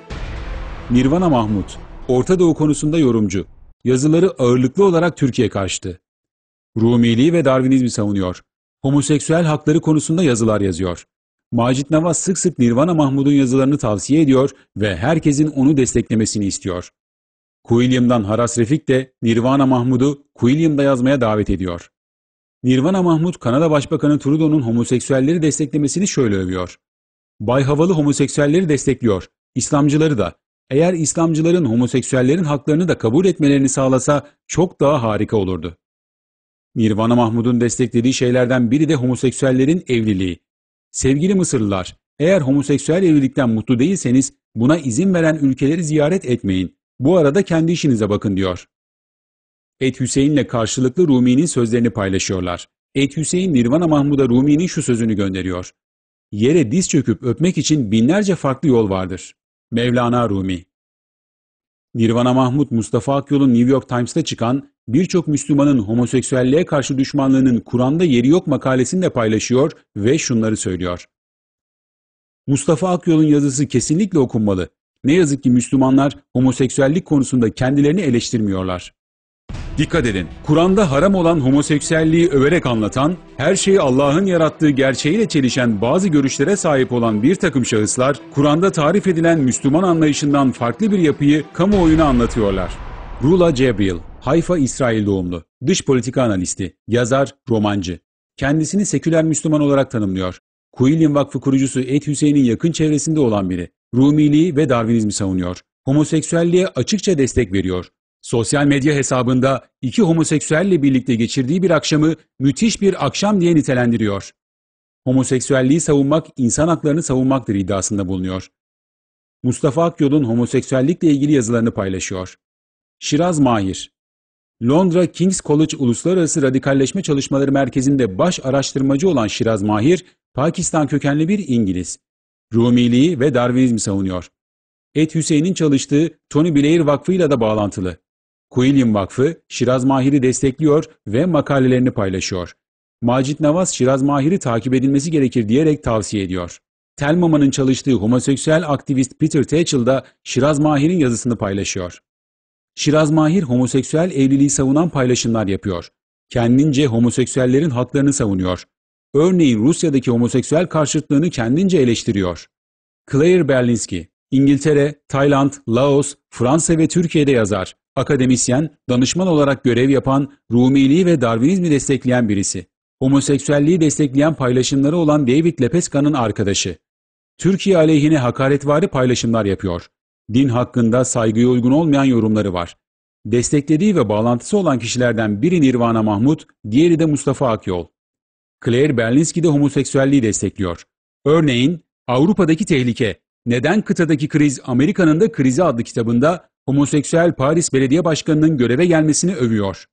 Nirvana Mahmut, Orta Doğu konusunda yorumcu. Yazıları ağırlıklı olarak Türkiye karşıtı. Rumiliği ve Darwinizmi savunuyor. Homoseksüel hakları konusunda yazılar yazıyor. Macit Navas sık sık Nirvana Mahmud'un yazılarını tavsiye ediyor ve herkesin onu desteklemesini istiyor. Quilliam'dan Haras Refik de Nirvana Mahmud'u Quilliam'da yazmaya davet ediyor. Nirvana Mahmut, Kanada Başbakanı Trudeau'nun homoseksüelleri desteklemesini şöyle övüyor. Bay Havalı homoseksüelleri destekliyor, İslamcıları da. Eğer İslamcıların homoseksüellerin haklarını da kabul etmelerini sağlasa çok daha harika olurdu. Nirvana Mahmud'un desteklediği şeylerden biri de homoseksüellerin evliliği. Sevgili Mısırlılar, eğer homoseksüel evlilikten mutlu değilseniz buna izin veren ülkeleri ziyaret etmeyin. Bu arada kendi işinize bakın diyor. Et Hüseyin'le karşılıklı Rumi'nin sözlerini paylaşıyorlar. Et Hüseyin Nirvana Mahmud'a Rumi'nin şu sözünü gönderiyor. Yere diz çöküp öpmek için binlerce farklı yol vardır. Mevlana Rumi Nirvana Mahmud Mustafa Akyol'un New York Times'ta çıkan birçok Müslümanın homoseksüelliğe karşı düşmanlığının Kur'an'da yeri yok makalesini de paylaşıyor ve şunları söylüyor. Mustafa Akyol'un yazısı kesinlikle okunmalı. Ne yazık ki Müslümanlar homoseksüellik konusunda kendilerini eleştirmiyorlar. Dikkat edin, Kur'an'da haram olan homoseksüelliği överek anlatan, her şeyi Allah'ın yarattığı gerçeğiyle çelişen bazı görüşlere sahip olan bir takım şahıslar, Kur'an'da tarif edilen Müslüman anlayışından farklı bir yapıyı kamuoyuna anlatıyorlar. Rula Cebril, Hayfa İsrail doğumlu, dış politika analisti, yazar, romancı. Kendisini seküler Müslüman olarak tanımlıyor. Kuilin Vakfı kurucusu Et Hüseyin'in yakın çevresinde olan biri. Rumiliği ve Darwinizmi savunuyor. Homoseksüelliğe açıkça destek veriyor. Sosyal medya hesabında iki homoseksüelle birlikte geçirdiği bir akşamı müthiş bir akşam diye nitelendiriyor. Homoseksüelliği savunmak insan haklarını savunmaktır iddiasında bulunuyor. Mustafa Akyol'un homoseksüellikle ilgili yazılarını paylaşıyor. Şiraz Mahir Londra King's College Uluslararası Radikalleşme Çalışmaları Merkezi'nde baş araştırmacı olan Şiraz Mahir, Pakistan kökenli bir İngiliz. Rumiliği ve Darwinizmi savunuyor. Et Hüseyin'in çalıştığı Tony Blair Vakfı ile de bağlantılı. Kuilim Vakfı Şiraz Mahir'i destekliyor ve makalelerini paylaşıyor. Macit Navas Şiraz Mahir'i takip edilmesi gerekir diyerek tavsiye ediyor. Telmama'nın çalıştığı homoseksüel aktivist Peter Tatchell da Şiraz Mahir'in yazısını paylaşıyor. Şiraz Mahir homoseksüel evliliği savunan paylaşımlar yapıyor. Kendince homoseksüellerin haklarını savunuyor. Örneğin Rusya'daki homoseksüel karşıtlığını kendince eleştiriyor. Claire Berlinski, İngiltere, Tayland, Laos, Fransa ve Türkiye'de yazar. Akademisyen, danışman olarak görev yapan, Rumiliği ve Darwinizmi destekleyen birisi. Homoseksüelliği destekleyen paylaşımları olan David Lepeska'nın arkadaşı. Türkiye aleyhine hakaretvari paylaşımlar yapıyor. Din hakkında saygıya uygun olmayan yorumları var. Desteklediği ve bağlantısı olan kişilerden biri Nirvana Mahmut, diğeri de Mustafa Akyol. Claire Berlinski de homoseksüelliği destekliyor. Örneğin Avrupa'daki tehlike, neden kıtadaki kriz Amerika'nın da krizi adlı kitabında homoseksüel Paris Belediye Başkanı'nın göreve gelmesini övüyor.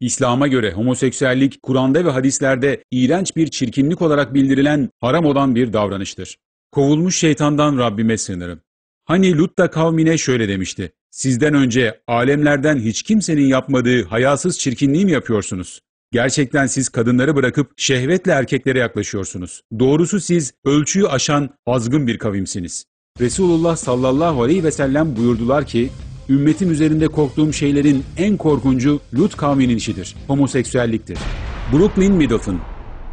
İslam'a göre homoseksüellik Kur'an'da ve hadislerde iğrenç bir çirkinlik olarak bildirilen haram olan bir davranıştır. Kovulmuş şeytandan Rabbime sığınırım. Hani Lut da kavmine şöyle demişti. Sizden önce alemlerden hiç kimsenin yapmadığı hayasız çirkinliği mi yapıyorsunuz? Gerçekten siz kadınları bırakıp şehvetle erkeklere yaklaşıyorsunuz. Doğrusu siz ölçüyü aşan azgın bir kavimsiniz. Resulullah sallallahu aleyhi ve sellem buyurdular ki, ümmetim üzerinde korktuğum şeylerin en korkuncu Lut kavminin işidir, homoseksüelliktir. Brooklyn Middleton,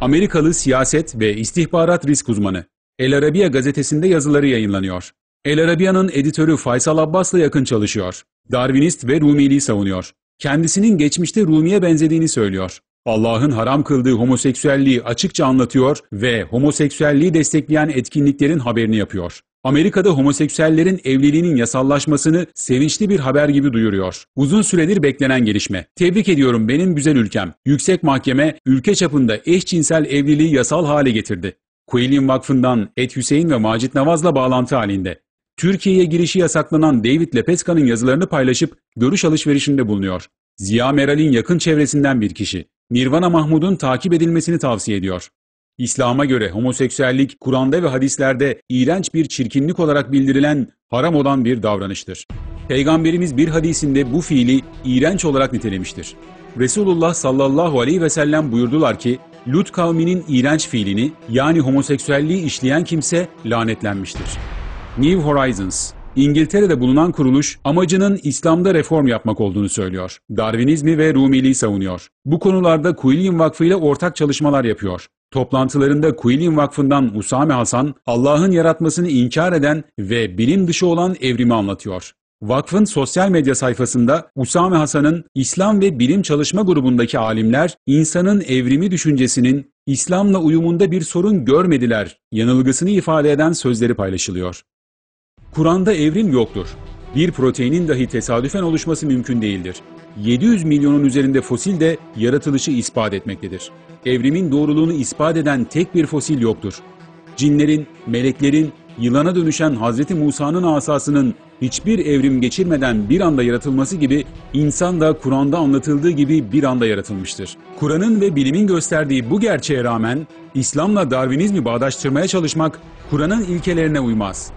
Amerikalı siyaset ve istihbarat risk uzmanı, El Arabiya gazetesinde yazıları yayınlanıyor. El Arabiya'nın editörü Faysal Abbas'la yakın çalışıyor. Darwinist ve Rumiliği savunuyor. Kendisinin geçmişte Rumi'ye benzediğini söylüyor. Allah'ın haram kıldığı homoseksüelliği açıkça anlatıyor ve homoseksüelliği destekleyen etkinliklerin haberini yapıyor. Amerika'da homoseksüellerin evliliğinin yasallaşmasını sevinçli bir haber gibi duyuruyor. Uzun süredir beklenen gelişme. Tebrik ediyorum benim güzel ülkem. Yüksek Mahkeme ülke çapında eşcinsel evliliği yasal hale getirdi. Quilin Vakfı'ndan Et Hüseyin ve Macit Navaz'la bağlantı halinde. Türkiye'ye girişi yasaklanan David Lepeska'nın yazılarını paylaşıp görüş alışverişinde bulunuyor. Ziya Meral'in yakın çevresinden bir kişi. Mirvana Mahmud'un takip edilmesini tavsiye ediyor. İslam'a göre homoseksüellik Kur'an'da ve hadislerde iğrenç bir çirkinlik olarak bildirilen haram olan bir davranıştır. Peygamberimiz bir hadisinde bu fiili iğrenç olarak nitelemiştir. Resulullah sallallahu aleyhi ve sellem buyurdular ki, Lut kavminin iğrenç fiilini yani homoseksüelliği işleyen kimse lanetlenmiştir. New Horizons İngiltere'de bulunan kuruluş amacının İslam'da reform yapmak olduğunu söylüyor. Darwinizmi ve Rumiliği savunuyor. Bu konularda Kuilin Vakfı ile ortak çalışmalar yapıyor. Toplantılarında Kuilin Vakfı'ndan Usame Hasan, Allah'ın yaratmasını inkar eden ve bilim dışı olan evrimi anlatıyor. Vakfın sosyal medya sayfasında Usame Hasan'ın İslam ve Bilim Çalışma Grubu'ndaki alimler insanın evrimi düşüncesinin İslam'la uyumunda bir sorun görmediler yanılgısını ifade eden sözleri paylaşılıyor. Kur'an'da evrim yoktur. Bir proteinin dahi tesadüfen oluşması mümkün değildir. 700 milyonun üzerinde fosil de yaratılışı ispat etmektedir. Evrimin doğruluğunu ispat eden tek bir fosil yoktur. Cinlerin, meleklerin, yılana dönüşen Hazreti Musa'nın asasının hiçbir evrim geçirmeden bir anda yaratılması gibi insan da Kur'an'da anlatıldığı gibi bir anda yaratılmıştır. Kur'an'ın ve bilimin gösterdiği bu gerçeğe rağmen İslam'la Darwinizmi bağdaştırmaya çalışmak Kur'an'ın ilkelerine uymaz.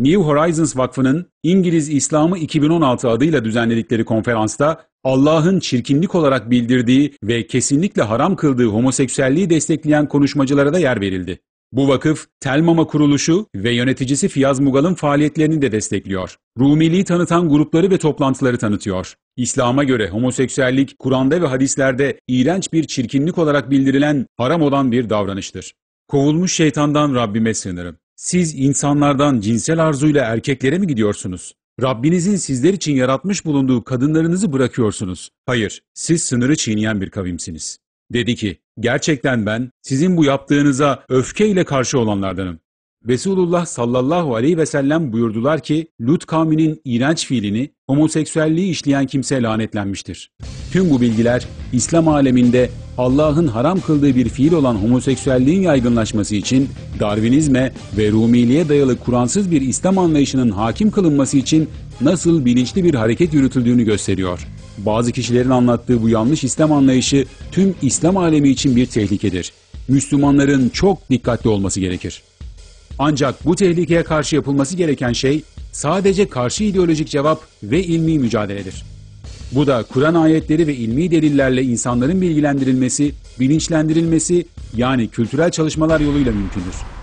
New Horizons Vakfı'nın İngiliz İslamı 2016 adıyla düzenledikleri konferansta Allah'ın çirkinlik olarak bildirdiği ve kesinlikle haram kıldığı homoseksüelliği destekleyen konuşmacılara da yer verildi. Bu vakıf Telmama kuruluşu ve yöneticisi Fiyaz Mugal'ın faaliyetlerini de destekliyor. Rumiliği tanıtan grupları ve toplantıları tanıtıyor. İslam'a göre homoseksüellik Kur'an'da ve hadislerde iğrenç bir çirkinlik olarak bildirilen haram olan bir davranıştır. Kovulmuş şeytandan Rabbime sığınırım. Siz insanlardan cinsel arzuyla erkeklere mi gidiyorsunuz? Rabbinizin sizler için yaratmış bulunduğu kadınlarınızı bırakıyorsunuz. Hayır, siz sınırı çiğneyen bir kavimsiniz. Dedi ki, gerçekten ben sizin bu yaptığınıza öfkeyle karşı olanlardanım. Resulullah sallallahu aleyhi ve sellem buyurdular ki, Lut kavminin iğrenç fiilini, homoseksüelliği işleyen kimse lanetlenmiştir. Tüm bu bilgiler, İslam aleminde Allah'ın haram kıldığı bir fiil olan homoseksüelliğin yaygınlaşması için Darwinizme ve Rumiliğe dayalı Kur'ansız bir İslam anlayışının hakim kılınması için nasıl bilinçli bir hareket yürütüldüğünü gösteriyor. Bazı kişilerin anlattığı bu yanlış İslam anlayışı tüm İslam alemi için bir tehlikedir. Müslümanların çok dikkatli olması gerekir. Ancak bu tehlikeye karşı yapılması gereken şey sadece karşı ideolojik cevap ve ilmi mücadeledir. Bu da Kur'an ayetleri ve ilmi delillerle insanların bilgilendirilmesi, bilinçlendirilmesi yani kültürel çalışmalar yoluyla mümkündür.